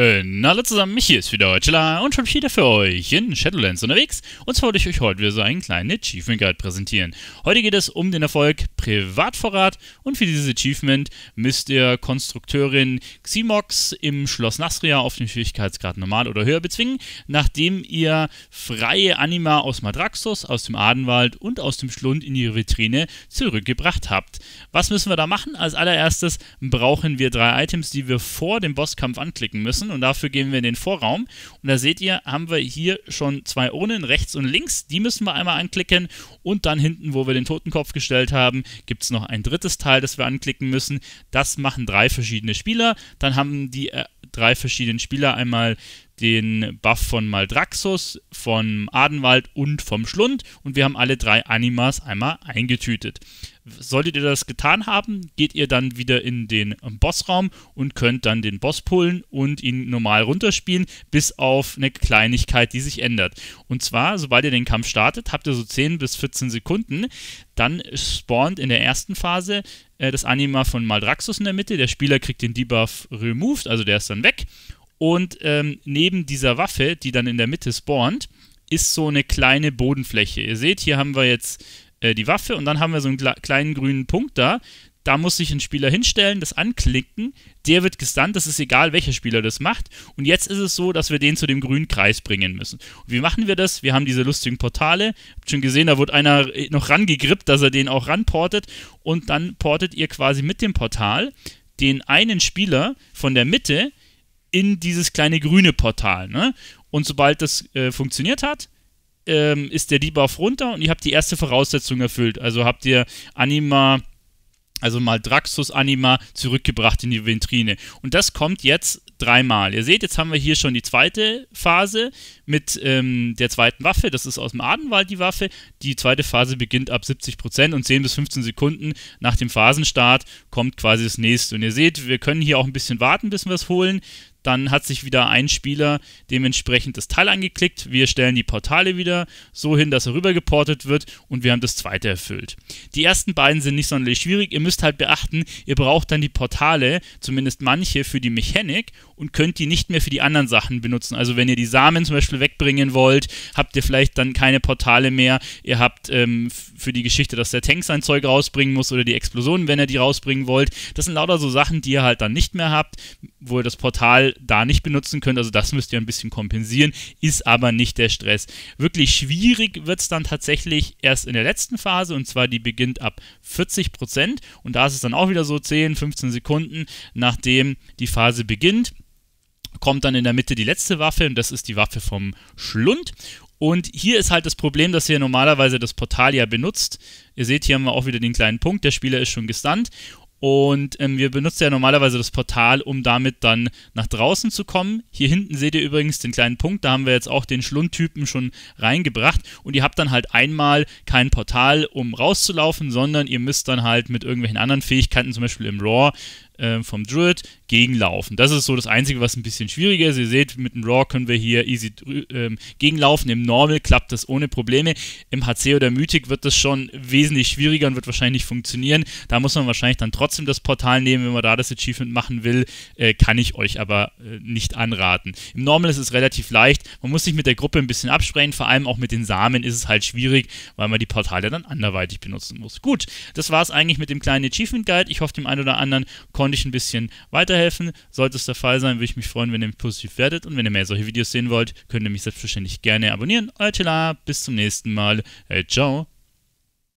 Und äh, hallo zusammen, mich hier ist wieder Rötschela und schon wieder für euch in Shadowlands unterwegs. Und zwar wollte ich euch heute wieder so einen kleinen Achievement Guide präsentieren. Heute geht es um den Erfolg Privatvorrat und für dieses Achievement müsst ihr Konstrukteurin Ximox im Schloss Nasria auf dem Schwierigkeitsgrad normal oder höher bezwingen, nachdem ihr freie Anima aus Madraxus, aus dem Adenwald und aus dem Schlund in ihre Vitrine zurückgebracht habt. Was müssen wir da machen? Als allererstes brauchen wir drei Items, die wir vor dem Bosskampf anklicken müssen und dafür gehen wir in den Vorraum. Und da seht ihr, haben wir hier schon zwei Urnen, rechts und links. Die müssen wir einmal anklicken und dann hinten, wo wir den Totenkopf gestellt haben, gibt es noch ein drittes Teil, das wir anklicken müssen. Das machen drei verschiedene Spieler. Dann haben die äh, drei verschiedenen Spieler einmal den Buff von Maldraxus, von Adenwald und vom Schlund und wir haben alle drei Animas einmal eingetütet. Solltet ihr das getan haben, geht ihr dann wieder in den Bossraum und könnt dann den Boss pullen und ihn normal runterspielen, bis auf eine Kleinigkeit, die sich ändert. Und zwar, sobald ihr den Kampf startet, habt ihr so 10 bis 14 Sekunden. Dann spawnt in der ersten Phase äh, das Anima von Maldraxus in der Mitte. Der Spieler kriegt den Debuff removed, also der ist dann weg. Und ähm, neben dieser Waffe, die dann in der Mitte spawnt, ist so eine kleine Bodenfläche. Ihr seht, hier haben wir jetzt äh, die Waffe und dann haben wir so einen kleinen grünen Punkt da. Da muss sich ein Spieler hinstellen, das anklicken, der wird gestunt, das ist egal, welcher Spieler das macht. Und jetzt ist es so, dass wir den zu dem grünen Kreis bringen müssen. Und wie machen wir das? Wir haben diese lustigen Portale. Habt schon gesehen, da wurde einer äh, noch rangegrippt, dass er den auch ranportet. Und dann portet ihr quasi mit dem Portal den einen Spieler von der Mitte in dieses kleine grüne Portal. Ne? Und sobald das äh, funktioniert hat, ähm, ist der Debuff runter und ihr habt die erste Voraussetzung erfüllt. Also habt ihr Anima, also mal Draxus Anima zurückgebracht in die Ventrine. Und das kommt jetzt dreimal. Ihr seht, jetzt haben wir hier schon die zweite Phase mit ähm, der zweiten Waffe. Das ist aus dem Adenwald die Waffe. Die zweite Phase beginnt ab 70% und 10 bis 15 Sekunden nach dem Phasenstart kommt quasi das nächste. Und ihr seht, wir können hier auch ein bisschen warten, bis wir es holen. Dann hat sich wieder ein Spieler dementsprechend das Teil angeklickt. Wir stellen die Portale wieder so hin, dass er rübergeportet wird und wir haben das zweite erfüllt. Die ersten beiden sind nicht sonderlich schwierig. Ihr müsst halt beachten, ihr braucht dann die Portale, zumindest manche, für die Mechanik und könnt die nicht mehr für die anderen Sachen benutzen. Also wenn ihr die Samen zum Beispiel wegbringen wollt, habt ihr vielleicht dann keine Portale mehr. Ihr habt ähm, für die Geschichte, dass der Tank sein Zeug rausbringen muss oder die Explosionen, wenn ihr die rausbringen wollt. Das sind lauter so Sachen, die ihr halt dann nicht mehr habt, wo ihr das Portal da nicht benutzen könnt. Also das müsst ihr ein bisschen kompensieren, ist aber nicht der Stress. Wirklich schwierig wird es dann tatsächlich erst in der letzten Phase und zwar die beginnt ab 40 Prozent und da ist es dann auch wieder so 10, 15 Sekunden, nachdem die Phase beginnt. Kommt dann in der Mitte die letzte Waffe und das ist die Waffe vom Schlund. Und hier ist halt das Problem, dass ihr normalerweise das Portal ja benutzt. Ihr seht hier haben wir auch wieder den kleinen Punkt, der Spieler ist schon gestunt. Und ähm, wir benutzen ja normalerweise das Portal, um damit dann nach draußen zu kommen. Hier hinten seht ihr übrigens den kleinen Punkt, da haben wir jetzt auch den Schlundtypen schon reingebracht. Und ihr habt dann halt einmal kein Portal, um rauszulaufen, sondern ihr müsst dann halt mit irgendwelchen anderen Fähigkeiten, zum Beispiel im Raw, äh, vom Druid gegenlaufen. Das ist so das Einzige, was ein bisschen schwieriger ist. Ihr seht, mit dem Raw können wir hier easy ähm, gegenlaufen. Im Normal klappt das ohne Probleme. Im HC oder Mythic wird das schon wesentlich schwieriger und wird wahrscheinlich nicht funktionieren. Da muss man wahrscheinlich dann trotzdem das Portal nehmen, wenn man da das Achievement machen will. Äh, kann ich euch aber äh, nicht anraten. Im Normal ist es relativ leicht. Man muss sich mit der Gruppe ein bisschen absprechen. Vor allem auch mit den Samen ist es halt schwierig, weil man die Portale dann anderweitig benutzen muss. Gut, das war es eigentlich mit dem kleinen Achievement Guide. Ich hoffe, dem einen oder anderen konnte und dich ein bisschen weiterhelfen. Sollte es der Fall sein, würde ich mich freuen, wenn ihr mich positiv werdet. Und wenn ihr mehr solche Videos sehen wollt, könnt ihr mich selbstverständlich gerne abonnieren. Euer Tila, bis zum nächsten Mal. Hey, ciao.